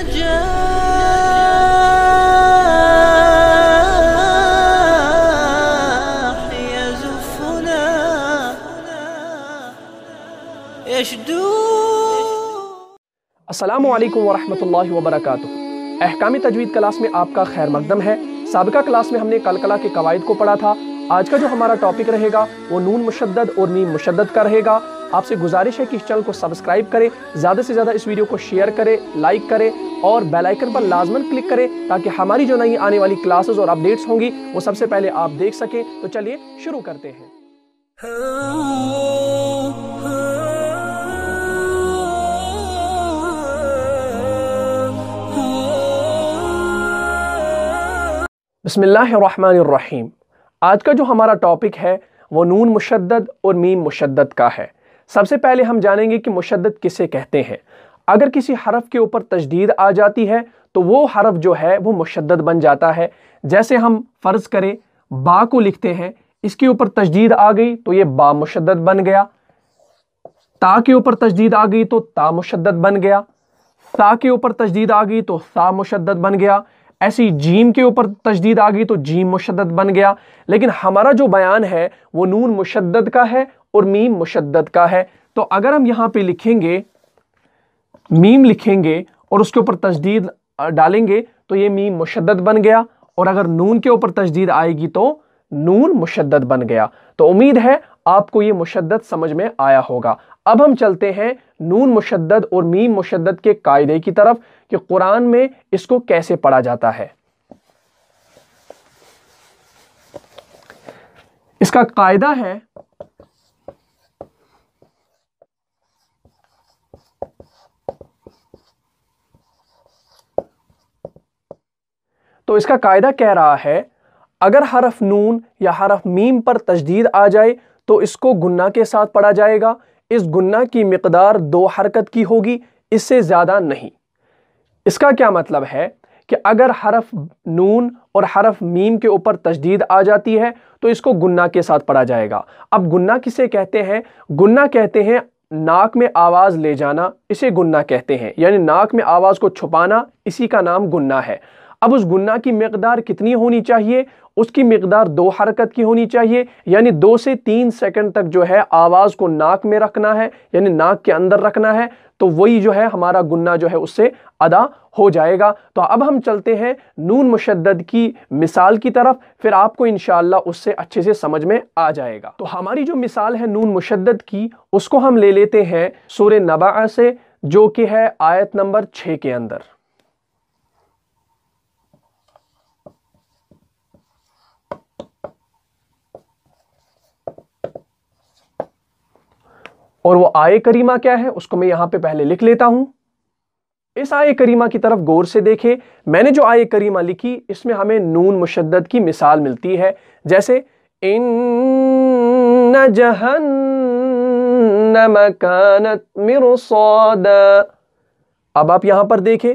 النجاح يزفنا يشدو अहकामी तजवीद class में आपका खैर मकदम है सबका क्लास में हमने कलकला के कवायद को पढ़ा था आज का जो हमारा टॉपिक रहेगा वो नून मुशद और नीम मुशद का रहेगा आपसे गुजारिश है कि इस चैनल को सब्सक्राइब करें ज़्यादा से ज़्यादा इस वीडियो को शेयर करें लाइक करें और बेल आइकन पर लाजमन क्लिक करें ताकि हमारी जो नई आने वाली क्लासेस और अपडेट्स होंगी वो सबसे पहले आप देख सकें तो चलिए शुरू करते हैं बसमीम आज का जो हमारा टॉपिक है वो नून मुशद्दद और मीम मुशद्दद का है सबसे पहले हम जानेंगे कि मुशद्दद किसे कहते हैं अगर किसी हरफ के ऊपर तजदीद आ जाती है तो वो हरफ जो है वो मुशद बन जाता है जैसे हम फ़र्ज़ करें बा को लिखते हैं इसके ऊपर तजदीद आ गई तो ये बा मुशद बन गया ता के ऊपर तजदीद आ गई तो ता मुशद बन गया सा के ऊपर तजदीद आ गई तो सा मुशद बन गया ऐसी जीम के ऊपर तजदीद आ गई तो जीम मुशद बन गया लेकिन हमारा जो बयान है वो नून मुशद का है और मीम मुशद का है तो अगर हम यहाँ पे लिखेंगे मीम लिखेंगे और उसके ऊपर तजदीद डालेंगे तो ये मीम मुशद बन गया और अगर नून के ऊपर तजदीद आएगी तो नून मुशद बन गया तो उम्मीद है आपको ये मुशद्द समझ में आया होगा अब हम चलते हैं नून मुशद और मीम मुशद के कायदे की तरफ कि कुरान में इसको कैसे पढ़ा जाता है इसका कायदा है तो इसका कायदा कह रहा है अगर हरफ नून या हरफ मीम पर तजदीद आ जाए तो इसको गुन्ना के साथ पढ़ा जाएगा इस गुन्ना की मकदार दो हरकत की होगी इससे ज़्यादा नहीं इसका क्या मतलब है कि अगर हरफ नून और हरफ मीम के ऊपर तजदीद आ जाती है तो इसको गुन्ना के साथ पढ़ा जाएगा अब गुन्ना किसे कहते हैं गुन्ना कहते हैं नाक में आवाज़ ले जाना इसे गुन्ना कहते हैं यानी नाक में आवाज़ को छुपाना इसी का नाम गुन्ना है अब उस गुना की मकदार कितनी होनी चाहिए उसकी मकदार दो हरकत की होनी चाहिए यानी दो से तीन सेकंड तक जो है आवाज़ को नाक में रखना है यानी नाक के अंदर रखना है तो वही जो है हमारा गुन्ना जो है उससे अदा हो जाएगा तो अब हम चलते हैं नून मुशद की मिसाल की तरफ फिर आपको इन उससे अच्छे से समझ में आ जाएगा तो हमारी जो मिसाल है नून मुशद की उसको हम ले लेते हैं सूर्य नबा से जो कि है आयत नंबर छः के अंदर और वो आय करीमा क्या है उसको मैं यहाँ पे पहले लिख लेता हूं इस आय करीमा की तरफ गौर से देखें मैंने जो आय करीमा लिखी इसमें हमें नून मुशद्दत की मिसाल मिलती है जैसे इन न कानत मिरसौदा अब आप यहाँ पर देखें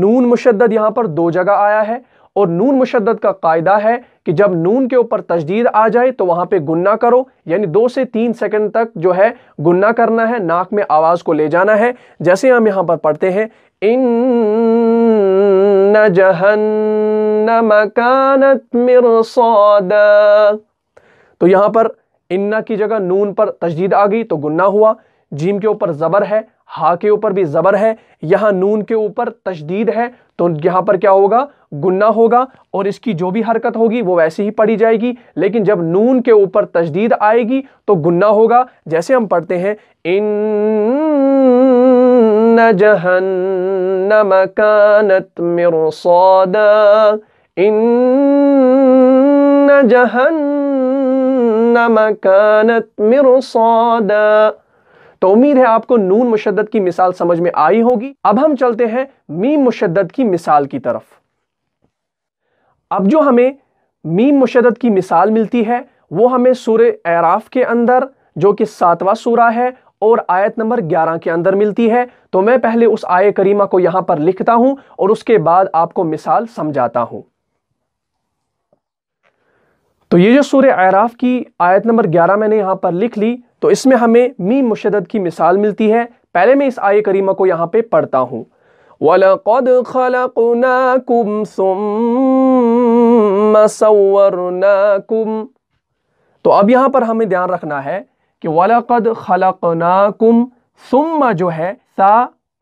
नून मुशद्दत यहाँ पर दो जगह आया है और नून मुशद्दत का कायदा है कि जब नून के ऊपर तजदीद आ जाए तो वहां पे गुन्ना करो यानी दो से तीन सेकंड तक जो है गुन्ना करना है नाक में आवाज़ को ले जाना है जैसे हम यहां पर पढ़ते हैं इन जहन कानत मिरसादा तो यहां पर इन्ना की जगह नून पर तजदीद आ गई तो गुन्ना हुआ जीम के ऊपर ज़बर है हा के ऊपर भी ज़बर है यहाँ नून के ऊपर तशदीद है तो यहाँ पर क्या होगा गुन्ना होगा और इसकी जो भी हरकत होगी वो वैसे ही पढ़ी जाएगी लेकिन जब नून के ऊपर तशदीद आएगी तो गुन्ना होगा जैसे हम पढ़ते हैं इन जहन जहन्नम मेरो सौदा इन जहन मकानत मेरो सौदा तो उम्मीद है आपको नून मुशद्दत की मिसाल समझ में आई होगी अब हम चलते हैं मीम मुशद्दत की मिसाल की तरफ अब जो हमें मीम मुशद्दत की मिसाल मिलती है वो हमें सूर्य एराफ के अंदर जो कि सातवां सूरा है और आयत नंबर 11 के अंदर मिलती है तो मैं पहले उस आय करीमा को यहां पर लिखता हूं और उसके बाद आपको मिसाल समझाता हूं तो ये जो सूर्य आराफ की आयत नंबर 11 मैंने यहां पर लिख ली तो इसमें हमें मी मुशद की मिसाल मिलती है पहले मैं इस आय करीमा को यहाँ पे पढ़ता हूँ वलकद खलकुम सुम तो अब यहाँ पर हमें ध्यान रखना है कि वलकद खलकुम सुम्मा जो है सा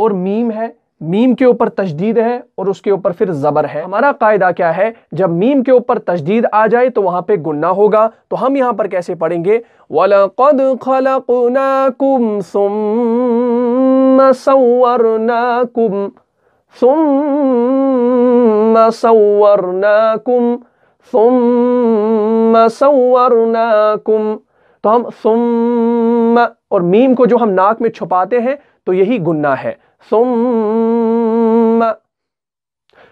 और मीम है मीम के ऊपर तशदीद है और उसके ऊपर फिर ज़बर है हमारा कायदा क्या है जब मीम के ऊपर तजदीद आ जाए तो वहाँ पे गुन्ना होगा तो हम यहाँ पर कैसे पढ़ेंगे वलकद खलकुनाकुम तो हम सुम और मीम को जो हम नाक में छुपाते हैं तो यही गुन्ना है सुम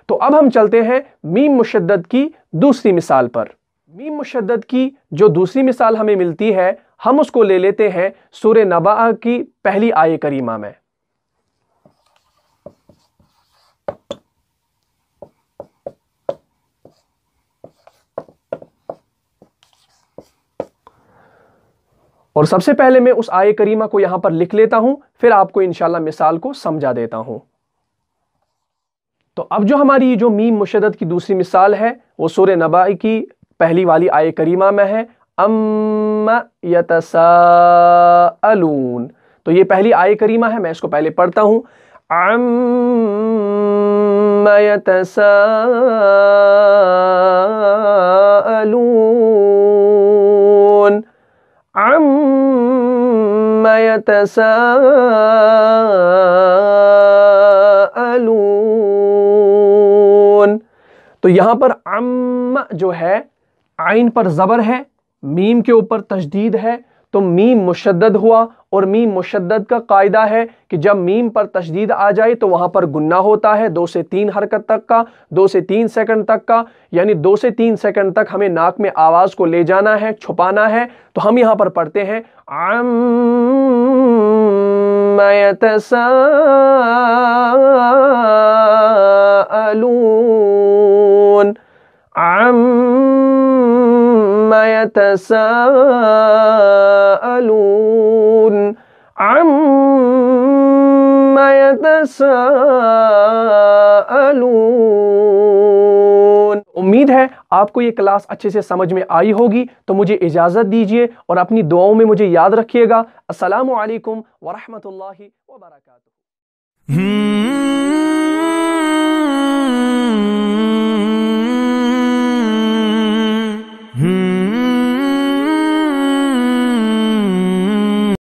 तो अब हम चलते हैं मीम मुशद्दत की दूसरी मिसाल पर मीम मुशद्दत की जो दूसरी मिसाल हमें मिलती है हम उसको ले लेते हैं सूर्य नबा की पहली आय करीमा में और सबसे पहले मैं उस आय करीमा को यहां पर लिख लेता हूं फिर आपको इनशाला मिसाल को समझा देता हूं तो अब जो हमारी जो मीम मुशदत की दूसरी मिसाल है वो सूर्य नबाई की पहली वाली आय करीमा में है अमून तो ये पहली आय करीमा है मैं इसको पहले पढ़ता हूं अम यतसाअलून अलून तो यहां पर अम जो है आइन पर ज़बर है मीम के ऊपर तशदीद है तो मीम मुशद हुआ और मीम मुशद का कायदा है कि जब मीम पर तशदीद आ जाए तो वहाँ पर गुन्ना होता है दो से तीन हरकत तक का दो से तीन सेकंड तक का यानी दो से तीन सेकंड तक हमें नाक में आवाज़ को ले जाना है छुपाना है तो हम यहाँ पर पढ़ते हैं आम يتساءلون عما يتساءلون उम्मीद है आपको ये क्लास अच्छे से समझ में आई होगी तो मुझे इजाज़त दीजिए और अपनी दुआओं में मुझे याद रखिएगा असलकम वरहमल वर्का